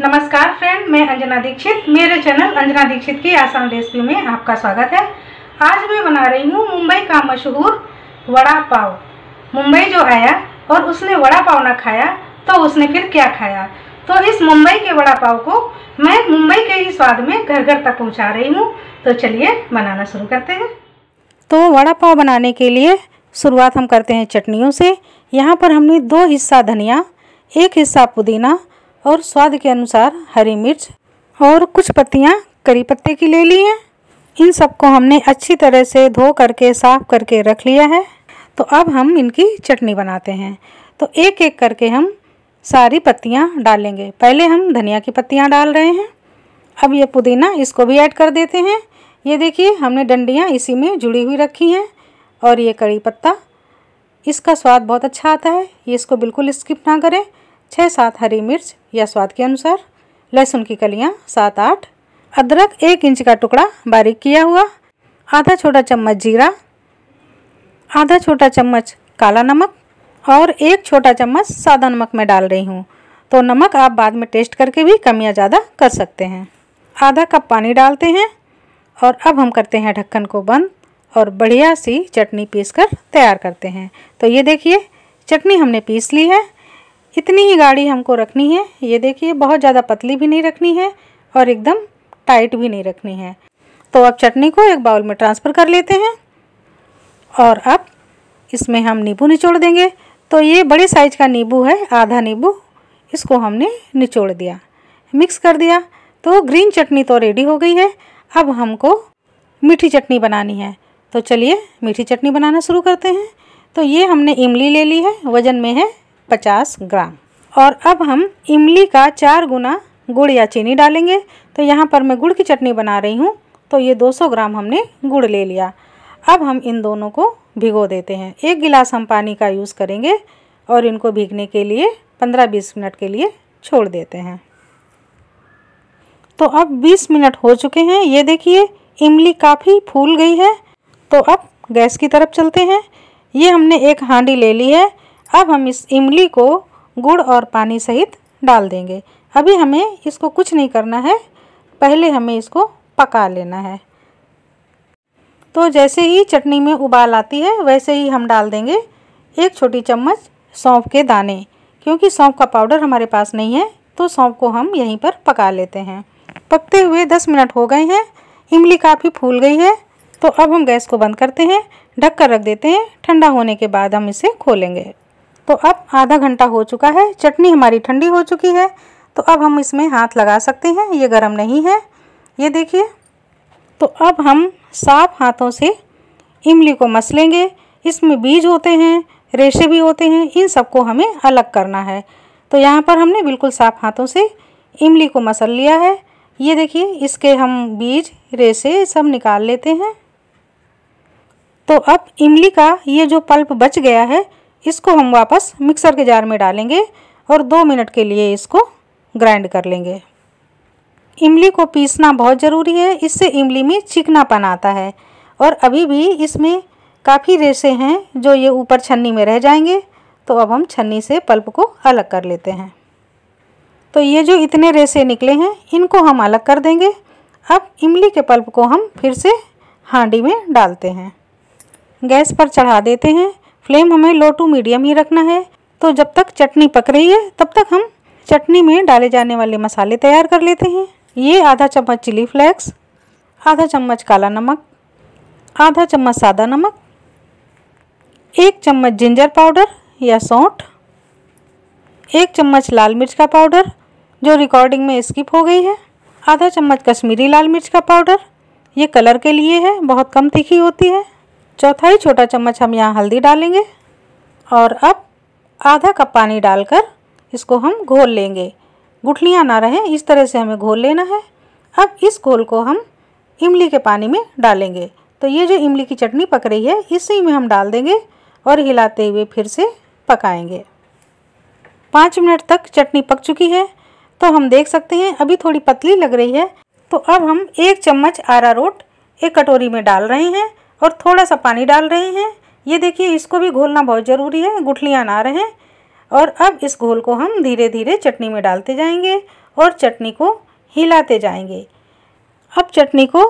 नमस्कार फ्रेंड मैं अंजना दीक्षित मेरे चैनल अंजना दीक्षित की आसान रेसिपी में आपका स्वागत है आज मैं बना रही हूँ मुंबई का मशहूर वड़ा पाव मुंबई जो आया और उसने वड़ा पाव ना खाया तो उसने फिर क्या खाया तो इस मुंबई के वड़ा पाव को मैं मुंबई के ही स्वाद में घर घर तक पहुँचा रही हूँ तो चलिए बनाना शुरू करते हैं तो वड़ा पाव बनाने के लिए शुरुआत हम करते हैं चटनियों से यहाँ पर हमने दो हिस्सा धनिया एक हिस्सा पुदीना और स्वाद के अनुसार हरी मिर्च और कुछ पत्तियाँ करी पत्ते की ले ली हैं इन सबको हमने अच्छी तरह से धो करके साफ करके रख लिया है तो अब हम इनकी चटनी बनाते हैं तो एक एक करके हम सारी पत्तियाँ डालेंगे पहले हम धनिया की पत्तियाँ डाल रहे हैं अब ये पुदीना इसको भी ऐड कर देते हैं ये देखिए हमने डंडियाँ इसी में जुड़ी हुई रखी हैं और ये कड़ी पत्ता इसका स्वाद बहुत अच्छा आता है ये इसको बिल्कुल स्किप ना करें छः सात हरी मिर्च या स्वाद के अनुसार लहसुन की कलियाँ सात आठ अदरक एक इंच का टुकड़ा बारीक किया हुआ आधा छोटा चम्मच जीरा आधा छोटा चम्मच काला नमक और एक छोटा चम्मच सादा नमक मैं डाल रही हूँ तो नमक आप बाद में टेस्ट करके भी कम या ज़्यादा कर सकते हैं आधा कप पानी डालते हैं और अब हम करते हैं ढक्कन को बंद और बढ़िया सी चटनी पीस कर तैयार करते हैं तो ये देखिए चटनी हमने पीस ली है इतनी ही गाढ़ी हमको रखनी है ये देखिए बहुत ज़्यादा पतली भी नहीं रखनी है और एकदम टाइट भी नहीं रखनी है तो अब चटनी को एक बाउल में ट्रांसफ़र कर लेते हैं और अब इसमें हम नींबू निचोड़ देंगे तो ये बड़े साइज का नींबू है आधा नींबू इसको हमने निचोड़ दिया मिक्स कर दिया तो ग्रीन चटनी तो रेडी हो गई है अब हमको मीठी चटनी बनानी है तो चलिए मीठी चटनी बनाना शुरू करते हैं तो ये हमने इमली ले ली है वज़न में है पचास ग्राम और अब हम इमली का चार गुना गुड़ या चीनी डालेंगे तो यहाँ पर मैं गुड़ की चटनी बना रही हूँ तो ये 200 ग्राम हमने गुड़ ले लिया अब हम इन दोनों को भिगो देते हैं एक गिलास हम पानी का यूज़ करेंगे और इनको भीगने के लिए 15-20 मिनट के लिए छोड़ देते हैं तो अब 20 मिनट हो चुके हैं ये देखिए इमली काफ़ी फूल गई है तो अब गैस की तरफ चलते हैं ये हमने एक हांडी ले ली है अब हम इस इमली को गुड़ और पानी सहित डाल देंगे अभी हमें इसको कुछ नहीं करना है पहले हमें इसको पका लेना है तो जैसे ही चटनी में उबाल आती है वैसे ही हम डाल देंगे एक छोटी चम्मच सौंफ के दाने क्योंकि सौंफ का पाउडर हमारे पास नहीं है तो सौंफ को हम यहीं पर पका लेते हैं पकते हुए दस मिनट हो गए हैं इमली काफ़ी फूल गई है तो अब हम गैस को बंद करते हैं ढक कर रख देते हैं ठंडा होने के बाद हम इसे खोलेंगे तो अब आधा घंटा हो चुका है चटनी हमारी ठंडी हो चुकी है तो अब हम इसमें हाथ लगा सकते हैं ये गर्म नहीं है ये देखिए तो अब हम साफ हाथों से इमली को मस लेंगे इसमें बीज होते हैं रेशे भी होते हैं इन सबको हमें अलग करना है तो यहाँ पर हमने बिल्कुल साफ हाथों से इमली को मसल लिया है ये देखिए इसके हम बीज रेशे सब निकाल लेते हैं तो अब इमली का ये जो पल्प बच गया है इसको हम वापस मिक्सर के जार में डालेंगे और दो मिनट के लिए इसको ग्राइंड कर लेंगे इमली को पीसना बहुत ज़रूरी है इससे इमली में चिकनापन आता है और अभी भी इसमें काफ़ी रेसे हैं जो ये ऊपर छन्नी में रह जाएंगे तो अब हम छन्नी से पल्प को अलग कर लेते हैं तो ये जो इतने रेसे निकले हैं इनको हम अलग कर देंगे अब इमली के पल्प को हम फिर से हांडी में डालते हैं गैस पर चढ़ा देते हैं फ्लेम हमें लो टू मीडियम ही रखना है तो जब तक चटनी पक रही है तब तक हम चटनी में डाले जाने वाले मसाले तैयार कर लेते हैं ये आधा चम्मच चिली फ्लेक्स आधा चम्मच काला नमक आधा चम्मच सादा नमक एक चम्मच जिंजर पाउडर या सौंठ एक चम्मच लाल मिर्च का पाउडर जो रिकॉर्डिंग में स्किप हो गई है आधा चम्मच कश्मीरी लाल मिर्च का पाउडर ये कलर के लिए है बहुत कम तीखी होती है चौथाई छोटा चम्मच हम यहाँ हल्दी डालेंगे और अब आधा कप पानी डालकर इसको हम घोल लेंगे गुठलियाँ ना रहें इस तरह से हमें घोल लेना है अब इस घोल को हम इमली के पानी में डालेंगे तो ये जो इमली की चटनी पक रही है इसी में हम डाल देंगे और हिलाते हुए फिर से पकाएंगे पाँच मिनट तक चटनी पक चुकी है तो हम देख सकते हैं अभी थोड़ी पतली लग रही है तो अब हम एक चम्मच आरा रोट एक कटोरी में डाल रहे हैं और थोड़ा सा पानी डाल रहे हैं ये देखिए इसको भी घोलना बहुत ज़रूरी है गुठलियाँ ना रहें और अब इस घोल को हम धीरे धीरे चटनी में डालते जाएंगे और चटनी को हिलाते जाएंगे अब चटनी को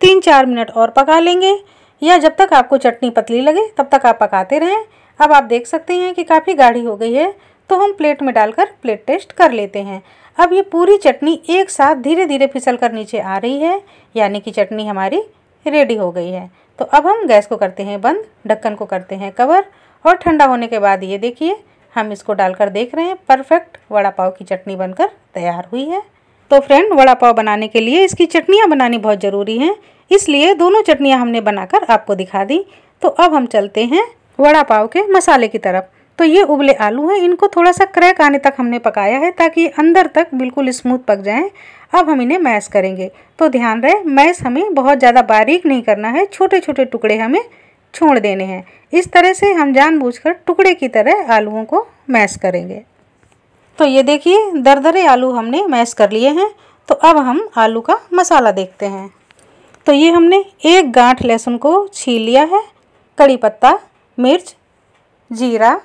तीन चार मिनट और पका लेंगे या जब तक आपको चटनी पतली लगे तब तक आप पकाते रहें अब आप देख सकते हैं कि काफ़ी गाढ़ी हो गई है तो हम प्लेट में डालकर प्लेट टेस्ट कर लेते हैं अब ये पूरी चटनी एक साथ धीरे धीरे फिसल कर नीचे आ रही है यानी कि चटनी हमारी रेडी हो गई है तो अब हम गैस को करते हैं बंद ढक्कन को करते हैं कवर और ठंडा होने के बाद ये देखिए हम इसको डालकर देख रहे हैं परफेक्ट वड़ा पाव की चटनी बनकर तैयार हुई है तो फ्रेंड वड़ा पाव बनाने के लिए इसकी चटनियाँ बनानी बहुत ज़रूरी हैं इसलिए दोनों चटनियाँ हमने बनाकर आपको दिखा दी तो अब हम चलते हैं वड़ा पाव के मसाले की तरफ तो ये उबले आलू हैं इनको थोड़ा सा क्रैक आने तक हमने पकाया है ताकि अंदर तक बिल्कुल स्मूथ पक जाएं अब हम इन्हें मैश करेंगे तो ध्यान रहे मैश हमें बहुत ज़्यादा बारीक नहीं करना है छोटे छोटे टुकड़े हमें छोड़ देने हैं इस तरह से हम जानबूझकर टुकड़े की तरह आलूओं को मैश करेंगे तो ये देखिए दरदरे आलू हमने मैश कर लिए हैं तो अब हम आलू का मसाला देखते हैं तो ये हमने एक गांठ लहसुन को छील लिया है कड़ी पत्ता मिर्च जीरा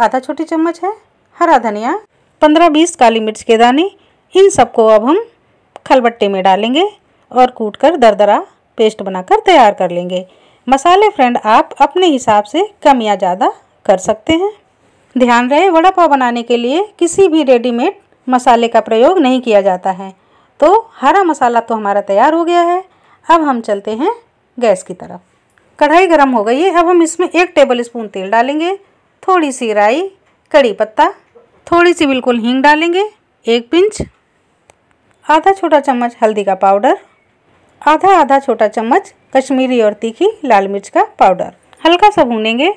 आधा छोटी चम्मच है हरा धनिया पंद्रह बीस काली मिर्च के दाने इन सबको अब हम खलबट्टे में डालेंगे और कूट कर दरदरा पेस्ट बनाकर तैयार कर लेंगे मसाले फ्रेंड आप अपने हिसाब से कम या ज़्यादा कर सकते हैं ध्यान रहे वड़ा पाव बनाने के लिए किसी भी रेडीमेड मसाले का प्रयोग नहीं किया जाता है तो हरा मसाला तो हमारा तैयार हो गया है अब हम चलते हैं गैस की तरफ कढ़ाई गर्म हो गई है अब हम इसमें एक टेबल स्पून तेल डालेंगे थोड़ी सी राई कड़ी पत्ता थोड़ी सी बिल्कुल हींग डालेंगे एक पिंच आधा छोटा चम्मच हल्दी का पाउडर आधा आधा छोटा चम्मच कश्मीरी और तीखी लाल मिर्च का पाउडर हल्का सा भूनेंगे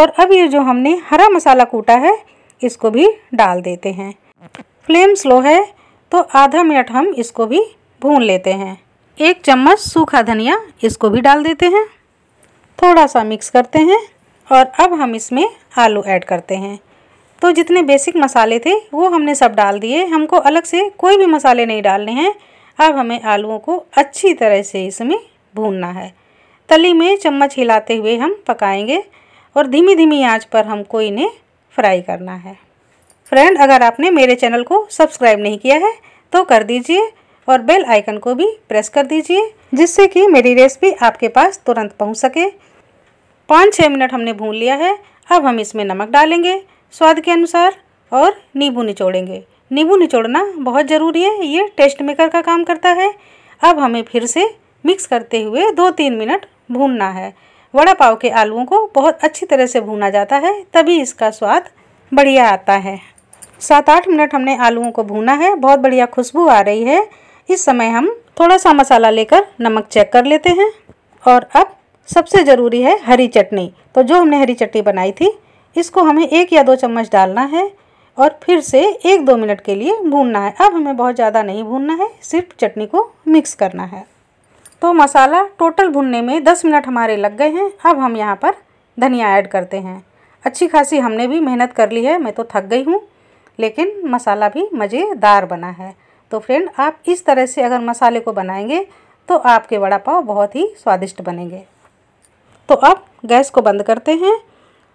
और अब ये जो हमने हरा मसाला कूटा है इसको भी डाल देते हैं फ्लेम स्लो है तो आधा मिनट हम इसको भी भून लेते हैं एक चम्मच सूखा धनिया इसको भी डाल देते हैं थोड़ा सा मिक्स करते हैं और अब हम इसमें आलू ऐड करते हैं तो जितने बेसिक मसाले थे वो हमने सब डाल दिए हमको अलग से कोई भी मसाले नहीं डालने हैं अब हमें आलूओं को अच्छी तरह से इसमें भूनना है तली में चम्मच हिलाते हुए हम पकाएंगे और धीमी धीमी आंच पर हमको इन्हें फ्राई करना है फ्रेंड अगर आपने मेरे चैनल को सब्सक्राइब नहीं किया है तो कर दीजिए और बेल आइकन को भी प्रेस कर दीजिए जिससे कि मेरी रेसिपी आपके पास तुरंत पहुंच सके पाँच छः मिनट हमने भून लिया है अब हम इसमें नमक डालेंगे स्वाद के अनुसार और नींबू निचोड़ेंगे नींबू निचोड़ना बहुत ज़रूरी है ये टेस्ट मेकर का काम करता है अब हमें फिर से मिक्स करते हुए दो तीन मिनट भूनना है वड़ा पाव के आलुओं को बहुत अच्छी तरह से भूना जाता है तभी इसका स्वाद बढ़िया आता है सात आठ मिनट हमने आलुओं को भूना है बहुत बढ़िया खुशबू आ रही है इस समय हम थोड़ा सा मसाला लेकर नमक चेक कर लेते हैं और अब सबसे ज़रूरी है हरी चटनी तो जो हमने हरी चटनी बनाई थी इसको हमें एक या दो चम्मच डालना है और फिर से एक दो मिनट के लिए भूनना है अब हमें बहुत ज़्यादा नहीं भूनना है सिर्फ चटनी को मिक्स करना है तो मसाला टोटल भूनने में दस मिनट हमारे लग गए हैं अब हम यहाँ पर धनिया ऐड करते हैं अच्छी खासी हमने भी मेहनत कर ली है मैं तो थक गई हूँ लेकिन मसाला भी मज़ेदार बना है तो फ्रेंड आप इस तरह से अगर मसाले को बनाएंगे तो आपके वड़ा पाव बहुत ही स्वादिष्ट बनेंगे तो अब गैस को बंद करते हैं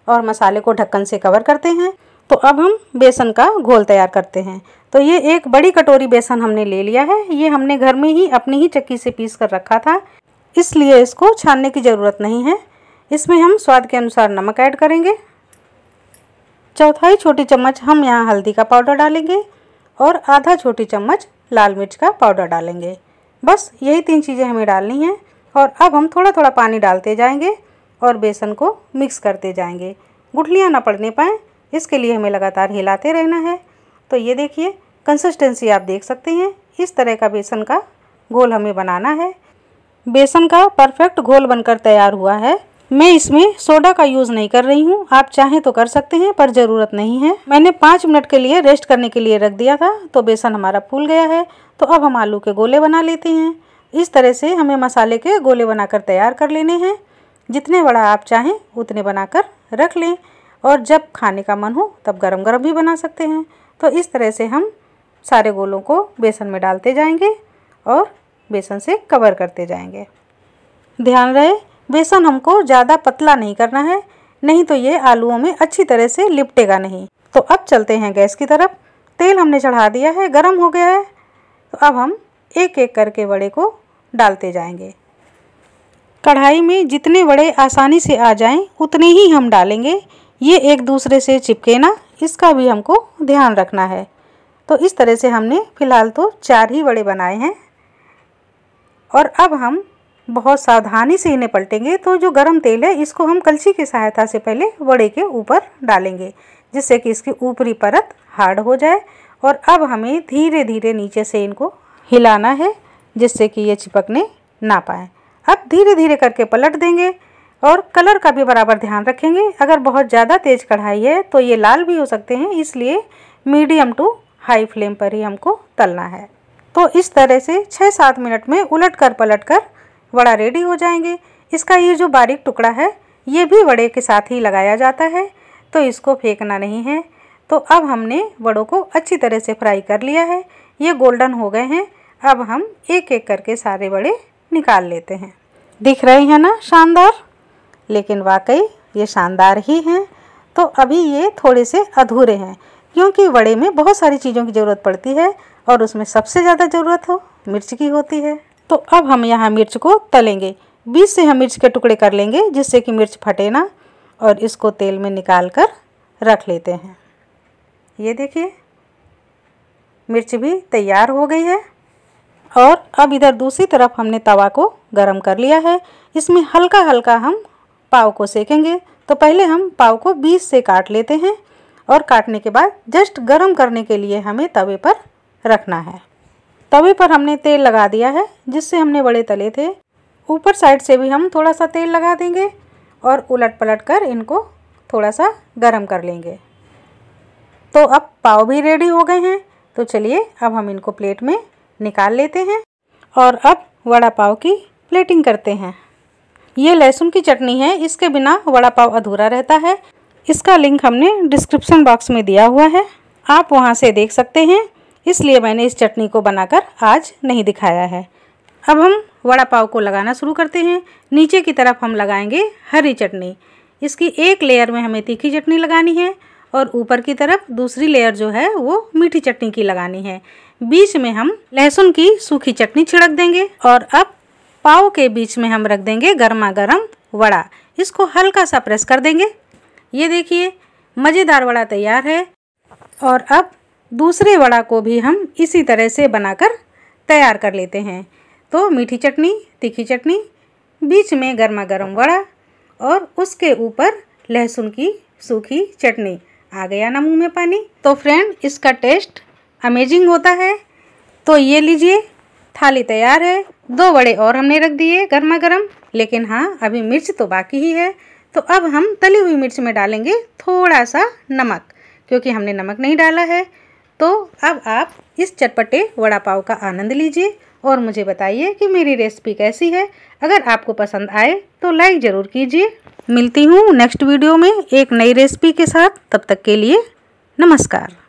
और मसाले को ढक्कन से कवर करते हैं तो अब हम बेसन का घोल तैयार करते हैं तो ये एक बड़ी कटोरी बेसन हमने ले लिया है ये हमने घर में ही अपनी ही चक्की से पीस कर रखा था इसलिए इसको छानने की ज़रूरत नहीं है इसमें हम स्वाद के अनुसार नमक ऐड करेंगे चौथाई छोटी चम्मच हम यहाँ हल्दी का पाउडर डालेंगे और आधा छोटी चम्मच लाल मिर्च का पाउडर डालेंगे बस यही तीन चीज़ें हमें डालनी हैं और अब हम थोड़ा थोड़ा पानी डालते जाएंगे और बेसन को मिक्स करते जाएंगे गुठलियाँ ना पड़ने पाएँ इसके लिए हमें लगातार हिलाते रहना है तो ये देखिए कंसिस्टेंसी आप देख सकते हैं इस तरह का बेसन का घोल हमें बनाना है बेसन का परफेक्ट घोल बनकर तैयार हुआ है मैं इसमें सोडा का यूज़ नहीं कर रही हूँ आप चाहें तो कर सकते हैं पर ज़रूरत नहीं है मैंने पाँच मिनट के लिए रेस्ट करने के लिए रख दिया था तो बेसन हमारा फूल गया है तो अब हम आलू के गोले बना लेते हैं इस तरह से हमें मसाले के गोले बनाकर तैयार कर लेने हैं जितने बड़ा आप चाहें उतने बनाकर रख लें और जब खाने का मन हो तब गरम गरम भी बना सकते हैं तो इस तरह से हम सारे गोलों को बेसन में डालते जाएंगे और बेसन से कवर करते जाएंगे ध्यान रहे बेसन हमको ज़्यादा पतला नहीं करना है नहीं तो ये आलूओं में अच्छी तरह से लिपटेगा नहीं तो अब चलते हैं गैस की तरफ तेल हमने चढ़ा दिया है गर्म हो गया है तो अब हम एक एक करके वड़े को डालते जाएंगे कढ़ाई में जितने बड़े आसानी से आ जाएं उतने ही हम डालेंगे ये एक दूसरे से चिपके ना इसका भी हमको ध्यान रखना है तो इस तरह से हमने फ़िलहाल तो चार ही बड़े बनाए हैं और अब हम बहुत सावधानी से इन्हें पलटेंगे तो जो गरम तेल है इसको हम कलछी की सहायता से पहले बड़े के ऊपर डालेंगे जिससे कि इसकी ऊपरी परत हार्ड हो जाए और अब हमें धीरे धीरे नीचे से इनको हिलाना है जिससे कि ये चिपकने ना पाए अब धीरे धीरे करके पलट देंगे और कलर का भी बराबर ध्यान रखेंगे अगर बहुत ज़्यादा तेज़ कढ़ाई है तो ये लाल भी हो सकते हैं इसलिए मीडियम टू हाई फ्लेम पर ही हमको तलना है तो इस तरह से छः सात मिनट में उलट कर पलट कर वड़ा रेडी हो जाएंगे इसका ये जो बारीक टुकड़ा है ये भी वड़े के साथ ही लगाया जाता है तो इसको फेंकना नहीं है तो अब हमने वड़ों को अच्छी तरह से फ्राई कर लिया है ये गोल्डन हो गए हैं अब हम एक एक करके सारे वड़े निकाल लेते हैं दिख रहे हैं ना शानदार लेकिन वाकई ये शानदार ही हैं तो अभी ये थोड़े से अधूरे हैं क्योंकि वड़े में बहुत सारी चीज़ों की ज़रूरत पड़ती है और उसमें सबसे ज़्यादा ज़रूरत हो मिर्च की होती है तो अब हम यहाँ मिर्च को तलेंगे बीच से हम मिर्च के टुकड़े कर लेंगे जिससे कि मिर्च फटे ना और इसको तेल में निकाल कर रख लेते हैं ये देखिए मिर्च भी तैयार हो गई है और अब इधर दूसरी तरफ हमने तवा को गर्म कर लिया है इसमें हल्का हल्का हम पाव को सेकेंगे तो पहले हम पाव को बीस से काट लेते हैं और काटने के बाद जस्ट गर्म करने के लिए हमें तवे पर रखना है तवे पर हमने तेल लगा दिया है जिससे हमने बड़े तले थे ऊपर साइड से भी हम थोड़ा सा तेल लगा देंगे और उलट पलट कर इनको थोड़ा सा गर्म कर लेंगे तो अब पाव भी रेडी हो गए हैं तो चलिए अब हम इनको प्लेट में निकाल लेते हैं और अब वड़ा पाव की प्लेटिंग करते हैं ये लहसुन की चटनी है इसके बिना वड़ा पाव अधूरा रहता है इसका लिंक हमने डिस्क्रिप्शन बॉक्स में दिया हुआ है आप वहाँ से देख सकते हैं इसलिए मैंने इस चटनी को बनाकर आज नहीं दिखाया है अब हम वड़ा पाव को लगाना शुरू करते हैं नीचे की तरफ हम लगाएंगे हरी चटनी इसकी एक लेयर में हमें तीखी चटनी लगानी है और ऊपर की तरफ दूसरी लेयर जो है वो मीठी चटनी की लगानी है बीच में हम लहसुन की सूखी चटनी छिड़क देंगे और अब पाव के बीच में हम रख देंगे गर्मा गर्म वड़ा इसको हल्का सा प्रेस कर देंगे ये देखिए मज़ेदार वड़ा तैयार है और अब दूसरे वड़ा को भी हम इसी तरह से बनाकर तैयार कर लेते हैं तो मीठी चटनी तीखी चटनी बीच में गर्मा गर्म वड़ा और उसके ऊपर लहसुन की सूखी चटनी आ गया ना मुँह में पानी तो फ्रेंड इसका टेस्ट अमेजिंग होता है तो ये लीजिए थाली तैयार है दो बड़े और हमने रख दिए गर्मा गर्म लेकिन हाँ अभी मिर्च तो बाकी ही है तो अब हम तली हुई मिर्च में डालेंगे थोड़ा सा नमक क्योंकि हमने नमक नहीं डाला है तो अब आप इस चटपटे वड़ा पाव का आनंद लीजिए और मुझे बताइए कि मेरी रेसिपी कैसी है अगर आपको पसंद आए तो लाइक ज़रूर कीजिए मिलती हूँ नेक्स्ट वीडियो में एक नई रेसिपी के साथ तब तक के लिए नमस्कार